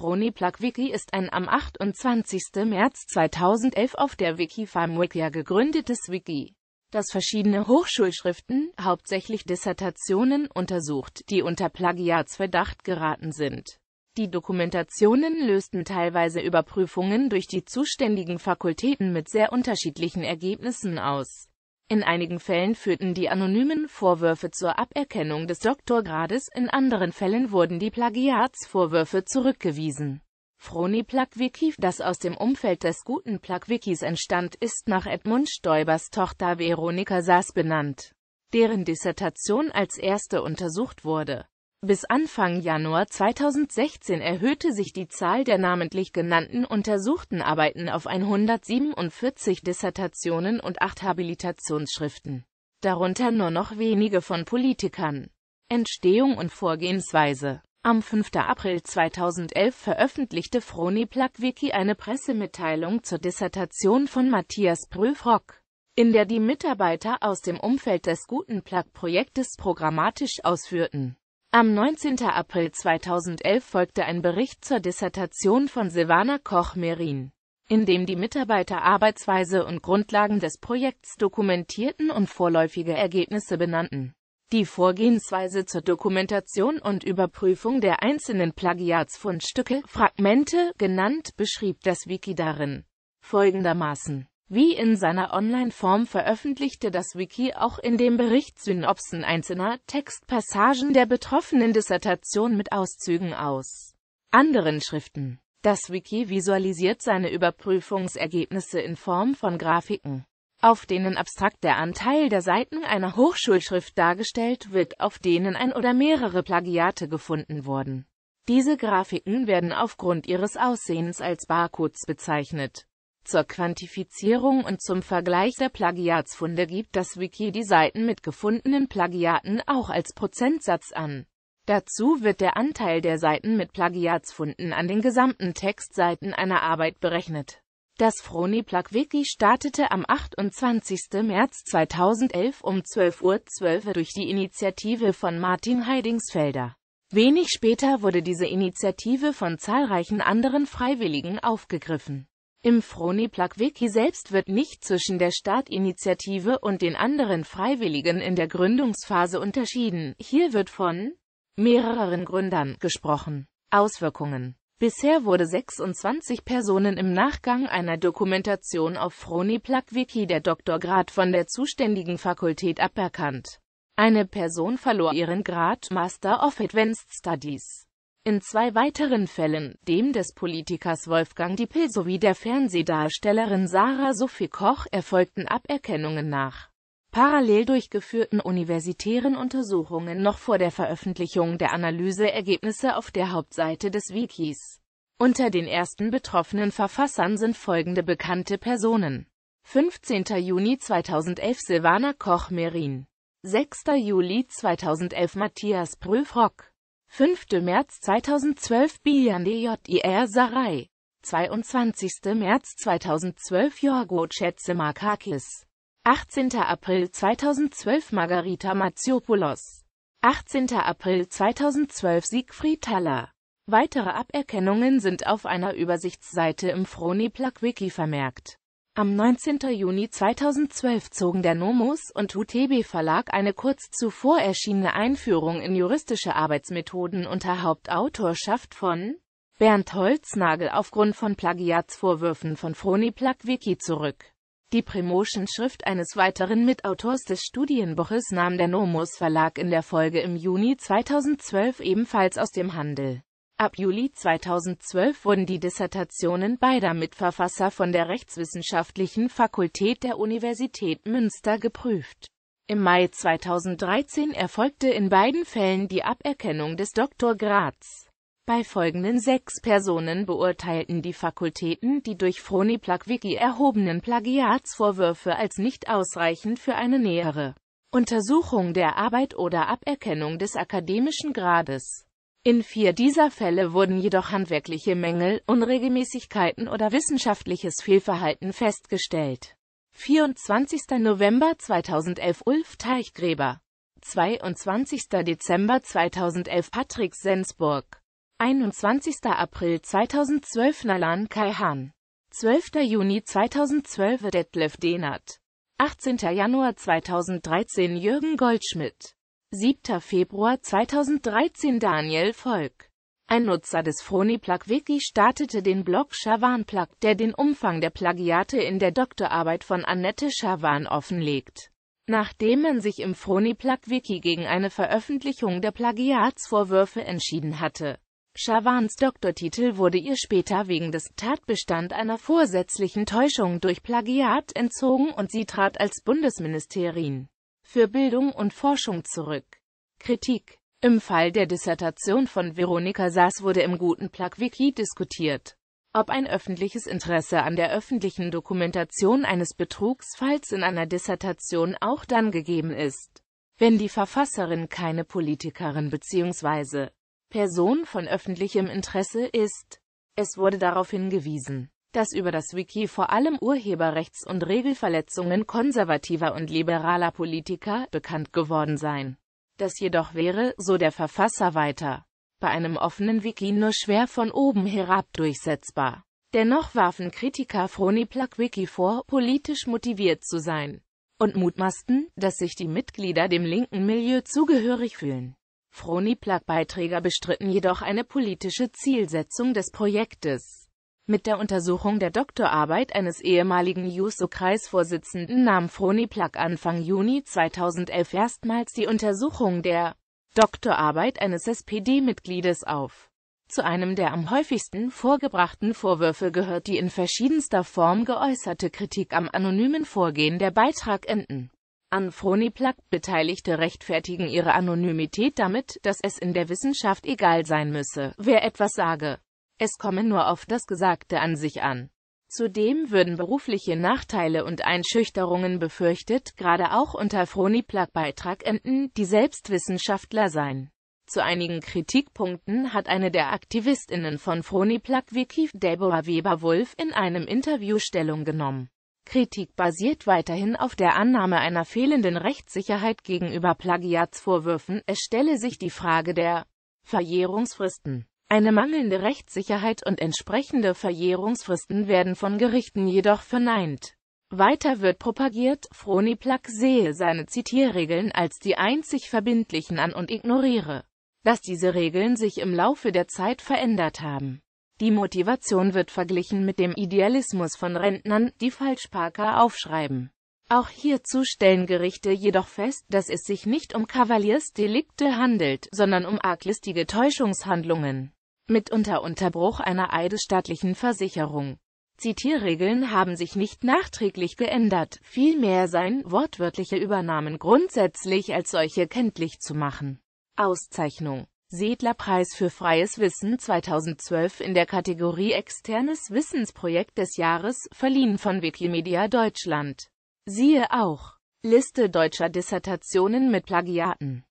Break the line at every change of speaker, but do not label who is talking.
Froni Plug-Wiki ist ein am 28. März 2011 auf der Wikifarm Wikia gegründetes Wiki, das verschiedene Hochschulschriften, hauptsächlich Dissertationen, untersucht, die unter Plagiatsverdacht geraten sind. Die Dokumentationen lösten teilweise Überprüfungen durch die zuständigen Fakultäten mit sehr unterschiedlichen Ergebnissen aus. In einigen Fällen führten die anonymen Vorwürfe zur Aberkennung des Doktorgrades, in anderen Fällen wurden die Plagiatsvorwürfe zurückgewiesen. Froni Plagwiki, das aus dem Umfeld des guten Plagwikis entstand, ist nach Edmund Stoibers Tochter Veronika Saas benannt, deren Dissertation als erste untersucht wurde bis Anfang Januar 2016 erhöhte sich die Zahl der namentlich genannten untersuchten Arbeiten auf 147 Dissertationen und 8 Habilitationsschriften, darunter nur noch wenige von Politikern. Entstehung und Vorgehensweise Am 5. April 2011 veröffentlichte Froni Plakwiki eine Pressemitteilung zur Dissertation von Matthias Prüfrock in der die Mitarbeiter aus dem Umfeld des Guten Plug-Projektes programmatisch ausführten. Am 19. April 2011 folgte ein Bericht zur Dissertation von Silvana Koch-Merin, in dem die Mitarbeiter Arbeitsweise und Grundlagen des Projekts dokumentierten und vorläufige Ergebnisse benannten. Die Vorgehensweise zur Dokumentation und Überprüfung der einzelnen Plagiatsfundstücke, Fragmente genannt, beschrieb das Wiki darin folgendermaßen. Wie in seiner Online-Form veröffentlichte das Wiki auch in dem Bericht Synopsen einzelner Textpassagen der betroffenen Dissertation mit Auszügen aus anderen Schriften. Das Wiki visualisiert seine Überprüfungsergebnisse in Form von Grafiken, auf denen abstrakt der Anteil der Seiten einer Hochschulschrift dargestellt wird, auf denen ein oder mehrere Plagiate gefunden wurden. Diese Grafiken werden aufgrund ihres Aussehens als Barcodes bezeichnet. Zur Quantifizierung und zum Vergleich der Plagiatsfunde gibt das Wiki die Seiten mit gefundenen Plagiaten auch als Prozentsatz an. Dazu wird der Anteil der Seiten mit Plagiatsfunden an den gesamten Textseiten einer Arbeit berechnet. Das Froniplug-Wiki startete am 28. März 2011 um 12.12 Uhr .12 durch die Initiative von Martin Heidingsfelder. Wenig später wurde diese Initiative von zahlreichen anderen Freiwilligen aufgegriffen. Im froni wiki selbst wird nicht zwischen der Startinitiative und den anderen Freiwilligen in der Gründungsphase unterschieden. Hier wird von mehreren Gründern gesprochen. Auswirkungen Bisher wurde 26 Personen im Nachgang einer Dokumentation auf froni wiki der Doktorgrad von der zuständigen Fakultät aberkannt. Eine Person verlor ihren Grad Master of Advanced Studies. In zwei weiteren Fällen, dem des Politikers Wolfgang Diepel sowie der Fernsehdarstellerin Sarah Sophie Koch, erfolgten Aberkennungen nach parallel durchgeführten universitären Untersuchungen noch vor der Veröffentlichung der Analyseergebnisse auf der Hauptseite des Wikis. Unter den ersten betroffenen Verfassern sind folgende bekannte Personen. 15. Juni 2011 Silvana Koch-Merin 6. Juli 2011 Matthias Prüfrock 5. März 2012 Biljandi J.I.R. Sarai 22. März 2012 Jorgo Chetzimarkakis 18. April 2012 Margarita Matsiopoulos 18. April 2012 Siegfried Thaler Weitere Aberkennungen sind auf einer Übersichtsseite im froni plug wiki vermerkt. Am 19. Juni 2012 zogen der Nomus und UTB Verlag eine kurz zuvor erschienene Einführung in juristische Arbeitsmethoden unter Hauptautorschaft von Bernd Holznagel aufgrund von Plagiatsvorwürfen von Froni Plagwicki zurück. Die Promotion-Schrift eines weiteren Mitautors des Studienbuches nahm der Nomus Verlag in der Folge im Juni 2012 ebenfalls aus dem Handel. Ab Juli 2012 wurden die Dissertationen beider Mitverfasser von der Rechtswissenschaftlichen Fakultät der Universität Münster geprüft. Im Mai 2013 erfolgte in beiden Fällen die Aberkennung des Doktorgrads. Bei folgenden sechs Personen beurteilten die Fakultäten die durch Froni Plagwicki erhobenen Plagiatsvorwürfe als nicht ausreichend für eine nähere Untersuchung der Arbeit oder Aberkennung des akademischen Grades. In vier dieser Fälle wurden jedoch handwerkliche Mängel, Unregelmäßigkeiten oder wissenschaftliches Fehlverhalten festgestellt. 24. November 2011 Ulf Teichgräber 22. Dezember 2011 Patrick Sensburg 21. April 2012 Nalan Kaihan 12. Juni 2012 Detlef Denert 18. Januar 2013 Jürgen Goldschmidt 7. Februar 2013 Daniel Volk ein Nutzer des FroniPlug-Wiki startete den Blog Schawan-Plug, der den Umfang der Plagiate in der Doktorarbeit von Annette Schawan offenlegt. Nachdem man sich im FroniPlug-Wiki gegen eine Veröffentlichung der Plagiatsvorwürfe entschieden hatte. Schawans Doktortitel wurde ihr später wegen des Tatbestand einer vorsätzlichen Täuschung durch Plagiat entzogen und sie trat als Bundesministerin für Bildung und Forschung zurück. Kritik Im Fall der Dissertation von Veronika Saas wurde im guten Plug-Wiki diskutiert, ob ein öffentliches Interesse an der öffentlichen Dokumentation eines Betrugsfalls in einer Dissertation auch dann gegeben ist, wenn die Verfasserin keine Politikerin bzw. Person von öffentlichem Interesse ist. Es wurde darauf hingewiesen, das über das Wiki vor allem Urheberrechts- und Regelverletzungen konservativer und liberaler Politiker bekannt geworden seien. Das jedoch wäre, so der Verfasser weiter, bei einem offenen Wiki nur schwer von oben herab durchsetzbar. Dennoch warfen Kritiker Froniplak Wiki vor, politisch motiviert zu sein und mutmaßten, dass sich die Mitglieder dem linken Milieu zugehörig fühlen. froniplak beiträger bestritten jedoch eine politische Zielsetzung des Projektes. Mit der Untersuchung der Doktorarbeit eines ehemaligen Juso-Kreisvorsitzenden nahm Froni Plack Anfang Juni 2011 erstmals die Untersuchung der Doktorarbeit eines SPD-Mitgliedes auf. Zu einem der am häufigsten vorgebrachten Vorwürfe gehört die in verschiedenster Form geäußerte Kritik am anonymen Vorgehen der Beitragenden. An Froni Plack Beteiligte rechtfertigen ihre Anonymität damit, dass es in der Wissenschaft egal sein müsse, wer etwas sage. Es komme nur auf das Gesagte an sich an. Zudem würden berufliche Nachteile und Einschüchterungen befürchtet, gerade auch unter froniplak beitragenden die selbst Wissenschaftler seien. Zu einigen Kritikpunkten hat eine der AktivistInnen von Froniplug-Wiki, Deborah Weber-Wulff, in einem Interview Stellung genommen. Kritik basiert weiterhin auf der Annahme einer fehlenden Rechtssicherheit gegenüber Plagiatsvorwürfen, es stelle sich die Frage der Verjährungsfristen. Eine mangelnde Rechtssicherheit und entsprechende Verjährungsfristen werden von Gerichten jedoch verneint. Weiter wird propagiert, Froniplak sehe seine Zitierregeln als die einzig verbindlichen an und ignoriere, dass diese Regeln sich im Laufe der Zeit verändert haben. Die Motivation wird verglichen mit dem Idealismus von Rentnern, die Falschparker aufschreiben. Auch hierzu stellen Gerichte jedoch fest, dass es sich nicht um Kavaliersdelikte handelt, sondern um arglistige Täuschungshandlungen mitunter unter Bruch einer eidesstaatlichen Versicherung. Zitierregeln haben sich nicht nachträglich geändert, vielmehr seien wortwörtliche Übernahmen grundsätzlich als solche kenntlich zu machen. Auszeichnung Sedlerpreis für freies Wissen 2012 in der Kategorie Externes Wissensprojekt des Jahres, verliehen von Wikimedia Deutschland. Siehe auch Liste deutscher Dissertationen mit Plagiaten